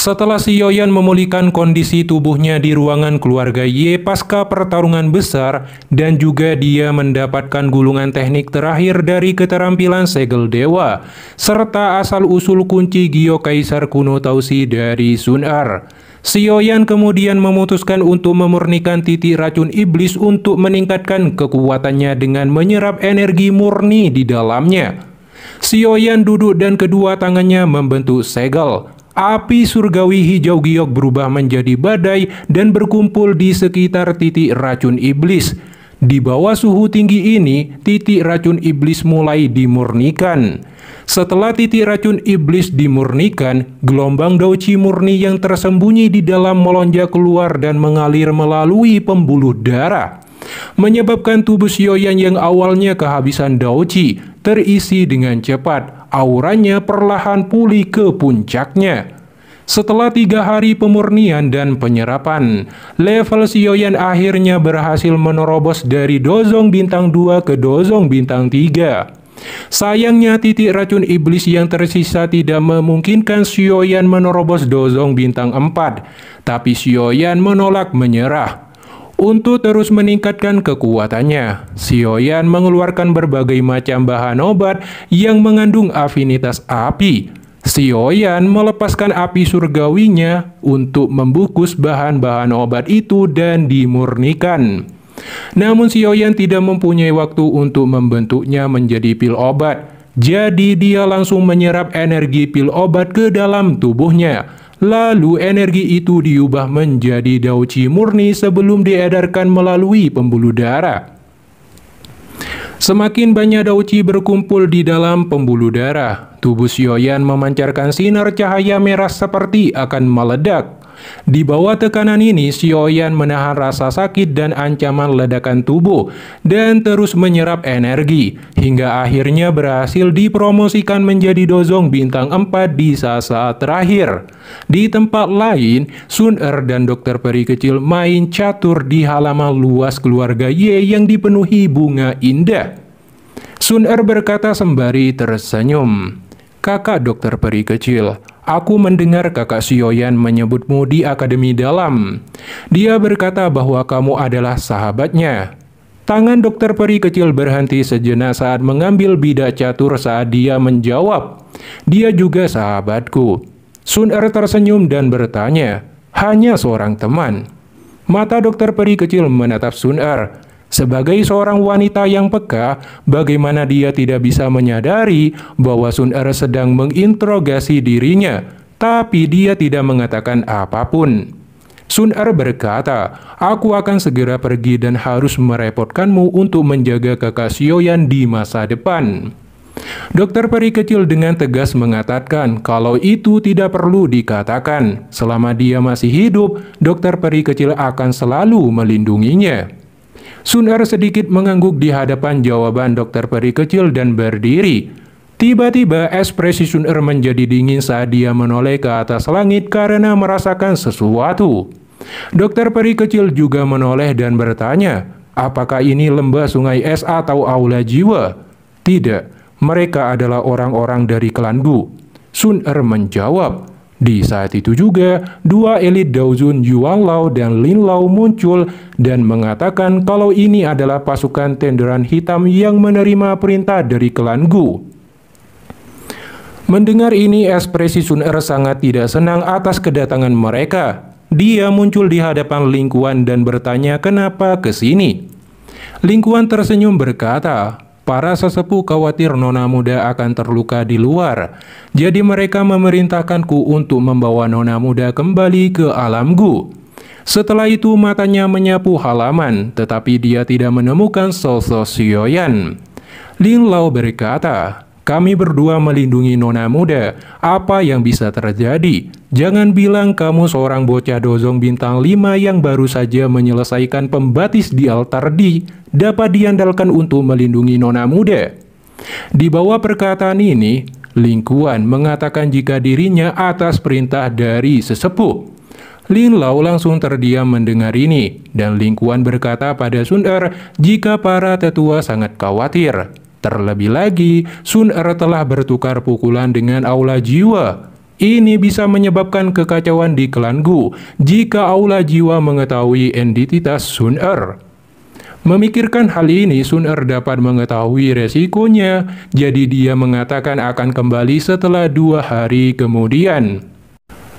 Setelah si Yoyan memulihkan kondisi tubuhnya di ruangan keluarga Ye pasca pertarungan besar dan juga dia mendapatkan gulungan teknik terakhir dari keterampilan segel dewa serta asal-usul kunci Gyo Kaisar kuno Tausi dari Sunar. Si Yoyan kemudian memutuskan untuk memurnikan titik racun iblis untuk meningkatkan kekuatannya dengan menyerap energi murni di dalamnya. Sioyan duduk dan kedua tangannya membentuk segel. Api surgawi hijau giok berubah menjadi badai dan berkumpul di sekitar titik racun iblis. Di bawah suhu tinggi ini, titik racun iblis mulai dimurnikan. Setelah titik racun iblis dimurnikan, gelombang dauci murni yang tersembunyi di dalam melonjak keluar dan mengalir melalui pembuluh darah. Menyebabkan tubuh Xioyan yang awalnya kehabisan dauci, terisi dengan cepat, auranya perlahan pulih ke puncaknya. Setelah tiga hari pemurnian dan penyerapan, level Sioyan akhirnya berhasil menerobos dari dozong bintang 2 ke dozong bintang 3. Sayangnya titik racun iblis yang tersisa tidak memungkinkan Sioyan menerobos dozong bintang 4, tapi Sioyan menolak menyerah. Untuk terus meningkatkan kekuatannya, Xioyan mengeluarkan berbagai macam bahan obat yang mengandung afinitas api. Xioyan melepaskan api surgawinya untuk membungkus bahan-bahan obat itu dan dimurnikan. Namun Xioyan tidak mempunyai waktu untuk membentuknya menjadi pil obat. Jadi dia langsung menyerap energi pil obat ke dalam tubuhnya. Lalu energi itu diubah menjadi dauci murni sebelum diedarkan melalui pembuluh darah. Semakin banyak dauci berkumpul di dalam pembuluh darah, tubuh Xioyan memancarkan sinar cahaya merah seperti akan meledak. Di bawah tekanan ini, Xioyan menahan rasa sakit dan ancaman ledakan tubuh dan terus menyerap energi hingga akhirnya berhasil dipromosikan menjadi dozong bintang 4 di saat-saat terakhir. Di tempat lain, Sun Er dan Dokter Peri kecil main catur di halaman luas keluarga Ye yang dipenuhi bunga indah. Sun Er berkata sembari tersenyum. Kakak Dokter Peri kecil, Aku mendengar kakak Suyoyan menyebutmu di Akademi Dalam. Dia berkata bahwa kamu adalah sahabatnya. Tangan dokter peri kecil berhenti sejenak saat mengambil bidak catur saat dia menjawab. Dia juga sahabatku. Sun Er tersenyum dan bertanya, hanya seorang teman. Mata dokter peri kecil menatap Sun Er. Sebagai seorang wanita yang peka, bagaimana dia tidak bisa menyadari bahwa Sun Er sedang menginterogasi dirinya, tapi dia tidak mengatakan apapun. Sun Er berkata, Aku akan segera pergi dan harus merepotkanmu untuk menjaga kakak Sioyan di masa depan. Dokter peri kecil dengan tegas mengatakan kalau itu tidak perlu dikatakan. Selama dia masih hidup, dokter peri kecil akan selalu melindunginya. Sunar sedikit mengangguk di hadapan jawaban dokter peri kecil dan berdiri. Tiba-tiba ekspresi Sunar menjadi dingin saat dia menoleh ke atas langit karena merasakan sesuatu. Dokter peri kecil juga menoleh dan bertanya, apakah ini lembah sungai es atau aula jiwa? Tidak, mereka adalah orang-orang dari klan Gu. Sun Er menjawab, di saat itu juga, dua elit Daozun Yuan Lao dan Lin Lao muncul dan mengatakan kalau ini adalah pasukan tenderan hitam yang menerima perintah dari klan Gu. Mendengar ini, ekspresi Sun Er sangat tidak senang atas kedatangan mereka. Dia muncul di hadapan lingkuan dan bertanya kenapa ke sini. Lingkuan tersenyum berkata, Para sesepuh khawatir nona muda akan terluka di luar, jadi mereka memerintahkanku untuk membawa nona muda kembali ke alamku. Setelah itu matanya menyapu halaman, tetapi dia tidak menemukan sosok Sioyan. Ling Lao berkata, kami berdua melindungi nona muda. Apa yang bisa terjadi? Jangan bilang kamu seorang bocah dozong bintang 5 yang baru saja menyelesaikan pembatis di altar di dapat diandalkan untuk melindungi nona muda. Di bawah perkataan ini, Lingkuan mengatakan jika dirinya atas perintah dari sesepuh. Lin Lao langsung terdiam mendengar ini, dan Lingkuan berkata pada Sundar jika para tetua sangat khawatir. Terlebih lagi, Sun Er telah bertukar pukulan dengan Aula Jiwa. Ini bisa menyebabkan kekacauan di klan Gu jika Aula Jiwa mengetahui identitas Sun Er. Memikirkan hal ini, Sun Er dapat mengetahui resikonya, jadi dia mengatakan akan kembali setelah dua hari kemudian.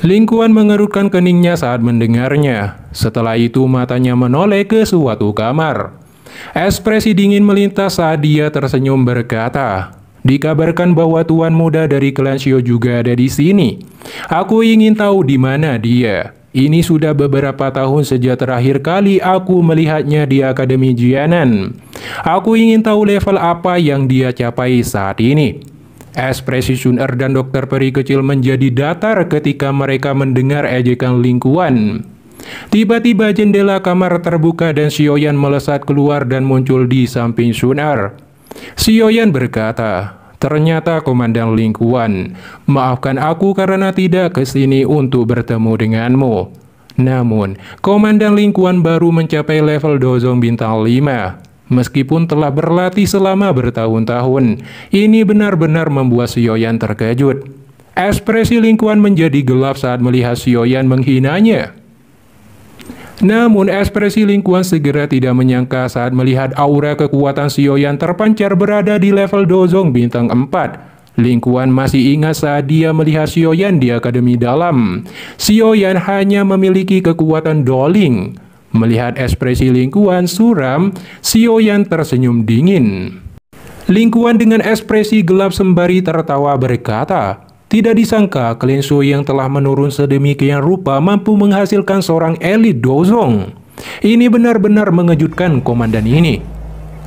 Lingkuan mengerutkan keningnya saat mendengarnya. Setelah itu matanya menoleh ke suatu kamar. Ekspresi dingin melintas saat dia tersenyum berkata, Dikabarkan bahwa tuan muda dari klan Shio juga ada di sini. Aku ingin tahu di mana dia. Ini sudah beberapa tahun sejak terakhir kali aku melihatnya di Akademi Jianan. Aku ingin tahu level apa yang dia capai saat ini. Ekspresi Er dan Dokter Peri kecil menjadi datar ketika mereka mendengar ejekan lingkuan. Tiba-tiba jendela kamar terbuka dan Sioyan melesat keluar dan muncul di samping Sunar. Sioyan berkata, Ternyata Komandan Lingkuan, maafkan aku karena tidak kesini untuk bertemu denganmu. Namun, Komandan Lingkuan baru mencapai level Dozong Bintang 5. Meskipun telah berlatih selama bertahun-tahun, ini benar-benar membuat Sioyan terkejut. Ekspresi Lingkuan menjadi gelap saat melihat Sioyan menghinanya. Namun ekspresi lingkuan segera tidak menyangka saat melihat aura kekuatan Sio Yan terpancar berada di level Dozong bintang 4. Lingkuan masih ingat saat dia melihat Yan di Akademi Dalam. Yan hanya memiliki kekuatan doling. Melihat ekspresi lingkuan suram, Yan tersenyum dingin. Lingkuan dengan ekspresi gelap sembari tertawa berkata, tidak disangka, Su yang telah menurun sedemikian rupa mampu menghasilkan seorang elit Dozong. Ini benar-benar mengejutkan komandan ini.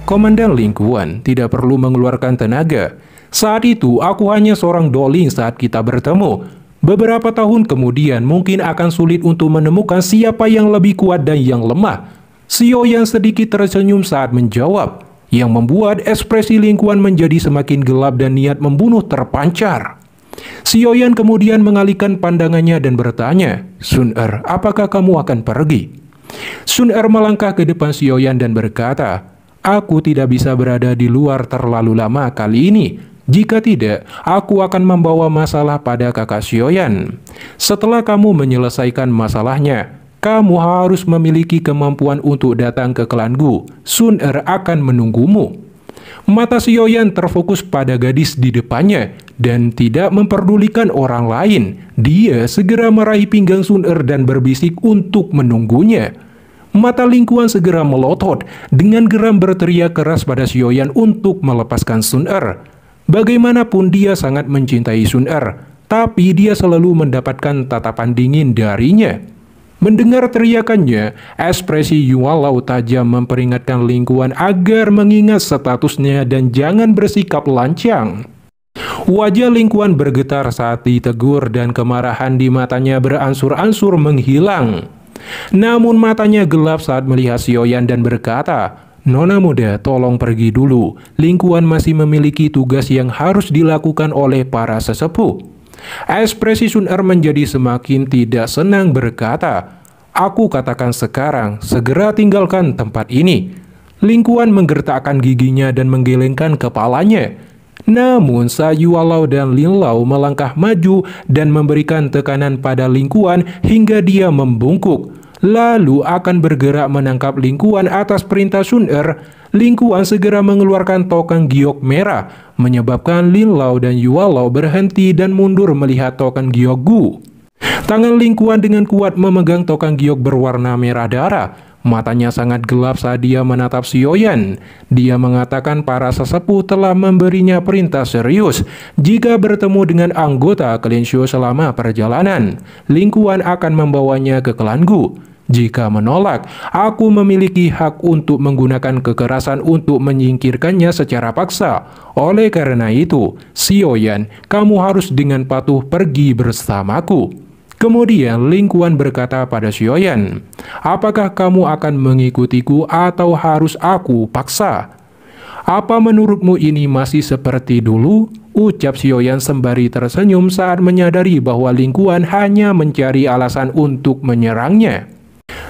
Komandan Ling lingkuan tidak perlu mengeluarkan tenaga. Saat itu, aku hanya seorang doling saat kita bertemu. Beberapa tahun kemudian mungkin akan sulit untuk menemukan siapa yang lebih kuat dan yang lemah. Sio yang sedikit tersenyum saat menjawab, yang membuat ekspresi Ling lingkuan menjadi semakin gelap dan niat membunuh terpancar. Si Yoyan kemudian mengalihkan pandangannya dan bertanya, Sun Er, apakah kamu akan pergi? Sun Er melangkah ke depan si Yoyan dan berkata, Aku tidak bisa berada di luar terlalu lama kali ini. Jika tidak, aku akan membawa masalah pada kakak Sioyan. Setelah kamu menyelesaikan masalahnya, kamu harus memiliki kemampuan untuk datang ke Kelanggu. Sun Er akan menunggumu. Mata Sioyan terfokus pada gadis di depannya dan tidak memperdulikan orang lain. Dia segera meraih pinggang Sun Er dan berbisik untuk menunggunya. Mata lingkungan segera melotot dengan geram berteriak keras pada Sioyan untuk melepaskan Sun Er. Bagaimanapun dia sangat mencintai Sun Er, tapi dia selalu mendapatkan tatapan dingin darinya. Mendengar teriakannya, ekspresi Yuan tajam memperingatkan lingkuan agar mengingat statusnya dan jangan bersikap lancang. Wajah lingkuan bergetar saat ditegur dan kemarahan di matanya beransur-ansur menghilang. Namun matanya gelap saat melihat Xiaoyan dan berkata, Nona muda, tolong pergi dulu. Lingkuan masih memiliki tugas yang harus dilakukan oleh para sesepuh. Ekspresi Sun Er menjadi semakin tidak senang berkata, Aku katakan sekarang, segera tinggalkan tempat ini. Lingkuan menggertakkan giginya dan menggelengkan kepalanya. Namun Sayu Walau dan Linlau melangkah maju dan memberikan tekanan pada lingkuan hingga dia membungkuk. Lalu akan bergerak menangkap lingkuan atas perintah Sun Er Lingkuan segera mengeluarkan token giok merah, menyebabkan Lin Lao dan Yua Lao berhenti dan mundur melihat token giok Gu. Tangan Lingkuan dengan kuat memegang token giok berwarna merah darah. Matanya sangat gelap saat dia menatap Xioyan. Dia mengatakan para sesepuh telah memberinya perintah serius. Jika bertemu dengan anggota Klinshu selama perjalanan, Lingkuan akan membawanya ke Kelanggu. Jika menolak, aku memiliki hak untuk menggunakan kekerasan untuk menyingkirkannya secara paksa. Oleh karena itu, Sioyan, kamu harus dengan patuh pergi bersamaku. Kemudian Lingkuan berkata pada Sioyan, Apakah kamu akan mengikutiku atau harus aku paksa? Apa menurutmu ini masih seperti dulu? Ucap Sioyan sembari tersenyum saat menyadari bahwa Lingkuan hanya mencari alasan untuk menyerangnya.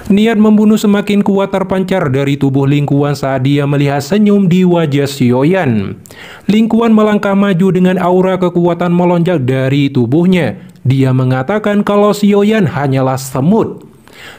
Niat membunuh semakin kuat terpancar dari tubuh Lingkuan saat dia melihat senyum di wajah Sioyan. Lingkuan melangkah maju dengan aura kekuatan melonjak dari tubuhnya. Dia mengatakan kalau Sioyan hanyalah semut.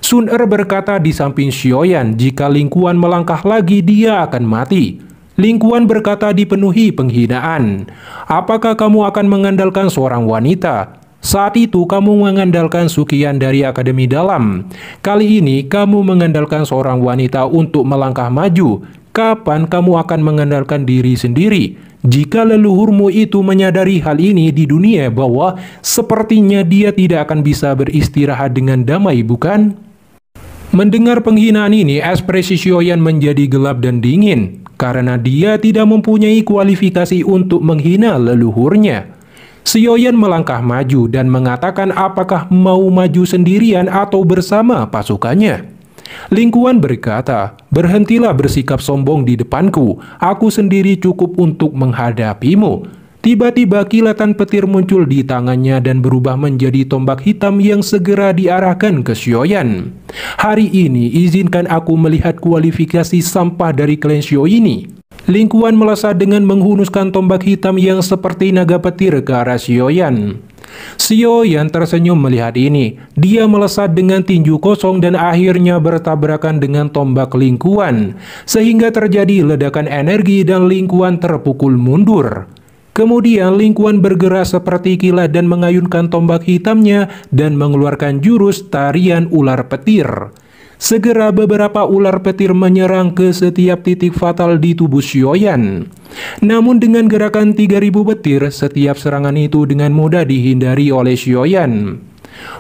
Sun Er berkata di samping Sioyan, jika Lingkuan melangkah lagi dia akan mati. Lingkuan berkata dipenuhi penghinaan. Apakah kamu akan mengandalkan seorang wanita? Saat itu kamu mengandalkan Sukian dari Akademi Dalam. Kali ini kamu mengandalkan seorang wanita untuk melangkah maju. Kapan kamu akan mengandalkan diri sendiri? Jika leluhurmu itu menyadari hal ini di dunia bahwa sepertinya dia tidak akan bisa beristirahat dengan damai, bukan? Mendengar penghinaan ini, ekspresi Xioyan menjadi gelap dan dingin karena dia tidak mempunyai kualifikasi untuk menghina leluhurnya. Sioyan melangkah maju dan mengatakan apakah mau maju sendirian atau bersama pasukannya. Lingkuan berkata, berhentilah bersikap sombong di depanku, aku sendiri cukup untuk menghadapimu. Tiba-tiba kilatan petir muncul di tangannya dan berubah menjadi tombak hitam yang segera diarahkan ke Sioyan. Hari ini izinkan aku melihat kualifikasi sampah dari klan Sio ini, Lingkuan melesat dengan menghunuskan tombak hitam yang seperti naga petir ke arah Sioyan. Sioyan tersenyum melihat ini. Dia melesat dengan tinju kosong dan akhirnya bertabrakan dengan tombak Lingkuan, sehingga terjadi ledakan energi dan Lingkuan terpukul mundur. Kemudian lingkuan bergerak seperti kilat dan mengayunkan tombak hitamnya dan mengeluarkan jurus tarian ular petir. Segera beberapa ular petir menyerang ke setiap titik fatal di tubuh Xioyan. Namun dengan gerakan 3000 petir, setiap serangan itu dengan mudah dihindari oleh Xioyan.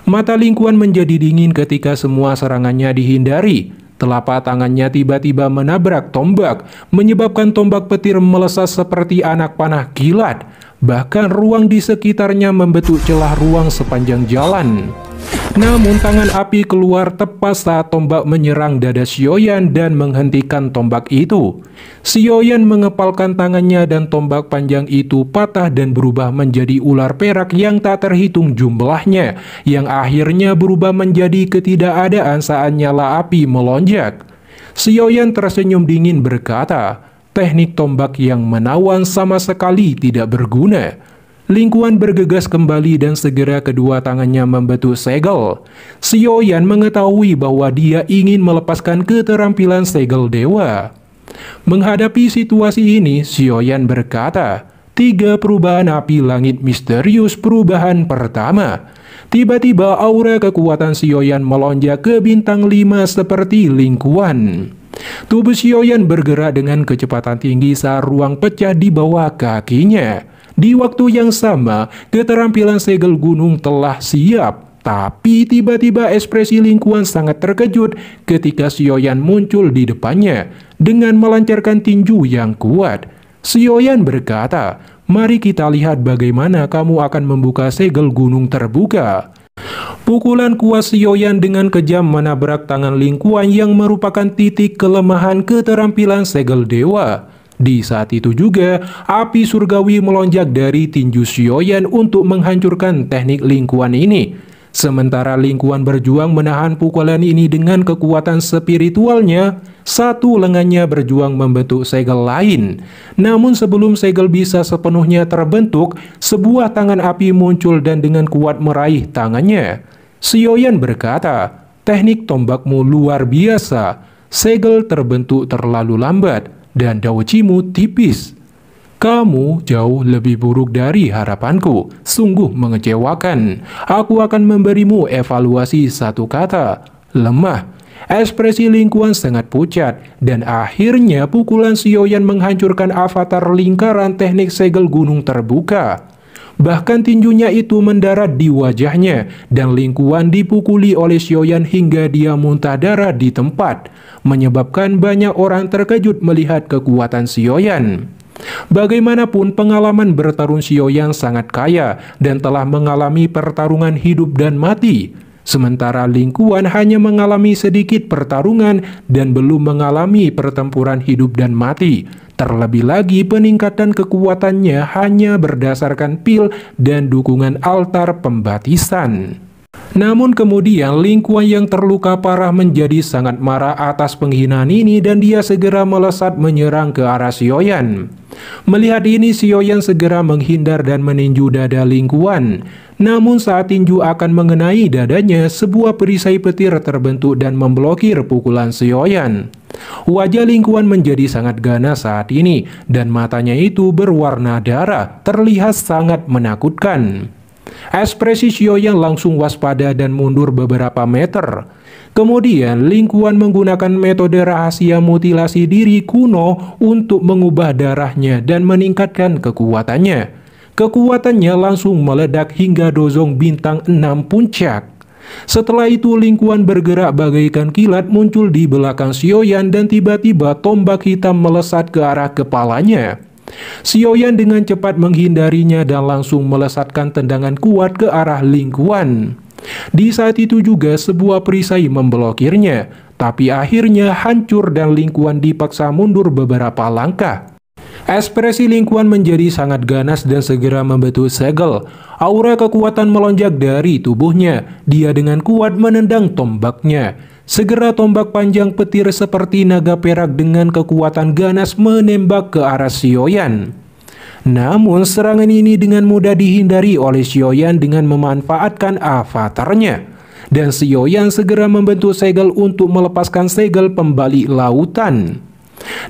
Mata lingkuan menjadi dingin ketika semua serangannya dihindari. Telapak tangannya tiba-tiba menabrak tombak, menyebabkan tombak petir melesat seperti anak panah kilat. Bahkan ruang di sekitarnya membentuk celah ruang sepanjang jalan. Namun tangan api keluar tepat saat tombak menyerang dada Xioyan dan menghentikan tombak itu. Xioyan mengepalkan tangannya dan tombak panjang itu patah dan berubah menjadi ular perak yang tak terhitung jumlahnya, yang akhirnya berubah menjadi ketidakadaan saat nyala api melonjak. Xioyan tersenyum dingin berkata, teknik tombak yang menawan sama sekali tidak berguna. Lingkuan bergegas kembali dan segera kedua tangannya membentuk segel. Sioyan mengetahui bahwa dia ingin melepaskan keterampilan segel dewa. Menghadapi situasi ini, Sioyan berkata, Tiga perubahan api langit misterius perubahan pertama. Tiba-tiba aura kekuatan Sioyan melonjak ke bintang lima seperti lingkuan. Tubuh Xiaoyan bergerak dengan kecepatan tinggi saat ruang pecah di bawah kakinya. Di waktu yang sama, keterampilan segel gunung telah siap. Tapi tiba-tiba ekspresi lingkungan sangat terkejut ketika Xiaoyan muncul di depannya dengan melancarkan tinju yang kuat. Xiaoyan berkata, mari kita lihat bagaimana kamu akan membuka segel gunung terbuka. Pukulan kuas Kuasioyan dengan kejam menabrak tangan Lingkuan yang merupakan titik kelemahan keterampilan segel dewa. Di saat itu juga, api surgawi melonjak dari tinju Sioyan untuk menghancurkan teknik Lingkuan ini. Sementara Lingkuan berjuang menahan pukulan ini dengan kekuatan spiritualnya, satu lengannya berjuang membentuk segel lain. Namun sebelum segel bisa sepenuhnya terbentuk, sebuah tangan api muncul dan dengan kuat meraih tangannya. Sioyan berkata, teknik tombakmu luar biasa, segel terbentuk terlalu lambat, dan daucimu tipis. Kamu jauh lebih buruk dari harapanku, sungguh mengecewakan. Aku akan memberimu evaluasi satu kata, lemah. Ekspresi lingkungan sangat pucat, dan akhirnya pukulan Sioyan menghancurkan avatar lingkaran teknik segel gunung terbuka. Bahkan tinjunya itu mendarat di wajahnya dan lingkuan dipukuli oleh Xiaoyan hingga dia muntah darah di tempat, menyebabkan banyak orang terkejut melihat kekuatan Xiaoyan. Bagaimanapun pengalaman bertarung Xiaoyan sangat kaya dan telah mengalami pertarungan hidup dan mati. Sementara lingkuan hanya mengalami sedikit pertarungan dan belum mengalami pertempuran hidup dan mati Terlebih lagi peningkatan kekuatannya hanya berdasarkan pil dan dukungan altar pembatisan. Namun kemudian lingkuan yang terluka parah menjadi sangat marah atas penghinaan ini dan dia segera melesat menyerang ke arah Sioyan. Melihat ini Sioyan segera menghindar dan meninju dada lingkuan. Namun saat tinju akan mengenai dadanya, sebuah perisai petir terbentuk dan memblokir pukulan Sioyan. Wajah lingkuan menjadi sangat ganas saat ini dan matanya itu berwarna darah, terlihat sangat menakutkan. Ekspresi yang langsung waspada dan mundur beberapa meter. Kemudian, lingkuan menggunakan metode rahasia mutilasi diri kuno untuk mengubah darahnya dan meningkatkan kekuatannya. Kekuatannya langsung meledak hingga dozong bintang 6 puncak. Setelah itu lingkuan bergerak bagaikan kilat muncul di belakang Sioyan dan tiba-tiba tombak hitam melesat ke arah kepalanya. Sioyan dengan cepat menghindarinya dan langsung melesatkan tendangan kuat ke arah lingkuan. Di saat itu juga sebuah perisai memblokirnya, tapi akhirnya hancur dan lingkuan dipaksa mundur beberapa langkah. Ekspresi lingkungan menjadi sangat ganas dan segera membentuk segel. Aura kekuatan melonjak dari tubuhnya. Dia dengan kuat menendang tombaknya. Segera tombak panjang petir seperti naga perak dengan kekuatan ganas menembak ke arah Sioyan. Namun serangan ini dengan mudah dihindari oleh Sioyan dengan memanfaatkan avatarnya. Dan Sioyan segera membentuk segel untuk melepaskan segel pembalik lautan.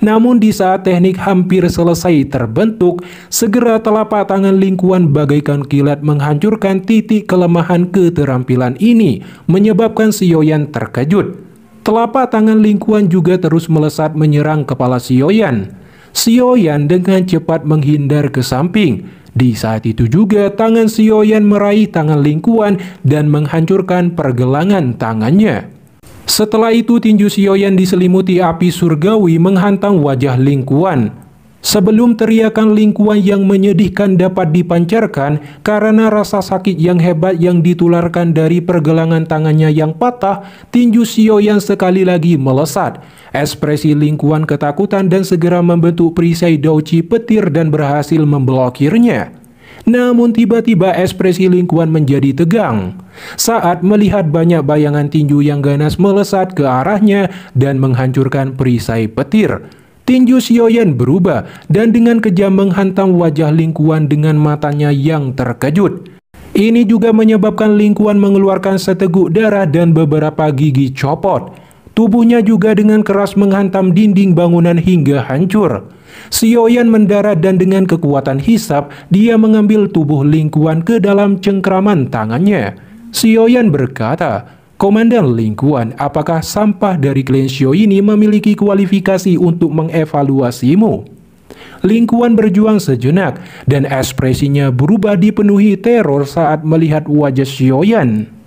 Namun di saat teknik hampir selesai terbentuk, segera telapak tangan lingkuan bagaikan kilat menghancurkan titik kelemahan keterampilan ini, menyebabkan Sioyan terkejut. Telapak tangan lingkuan juga terus melesat menyerang kepala Sioyan. Sioyan dengan cepat menghindar ke samping. Di saat itu juga tangan Sioyan meraih tangan lingkuan dan menghancurkan pergelangan tangannya. Setelah itu tinju Xiaoyan diselimuti api surgawi menghantam wajah lingkuan. Sebelum teriakan lingkuan yang menyedihkan dapat dipancarkan karena rasa sakit yang hebat yang ditularkan dari pergelangan tangannya yang patah, tinju Xiaoyan sekali lagi melesat. Ekspresi lingkuan ketakutan dan segera membentuk perisai Douchi petir dan berhasil memblokirnya. Namun tiba-tiba ekspresi lingkuan menjadi tegang saat melihat banyak bayangan tinju yang ganas melesat ke arahnya dan menghancurkan perisai petir. Tinju Xioyan berubah dan dengan kejam menghantam wajah lingkuan dengan matanya yang terkejut. Ini juga menyebabkan lingkuan mengeluarkan seteguk darah dan beberapa gigi copot. Tubuhnya juga dengan keras menghantam dinding bangunan hingga hancur. Sioyan mendarat dan dengan kekuatan hisap, dia mengambil tubuh lingkuan ke dalam cengkraman tangannya. Sioyan berkata, Komandan lingkuan, apakah sampah dari Sio ini memiliki kualifikasi untuk mengevaluasimu? Lingkuan berjuang sejenak, dan ekspresinya berubah dipenuhi teror saat melihat wajah Sioyan.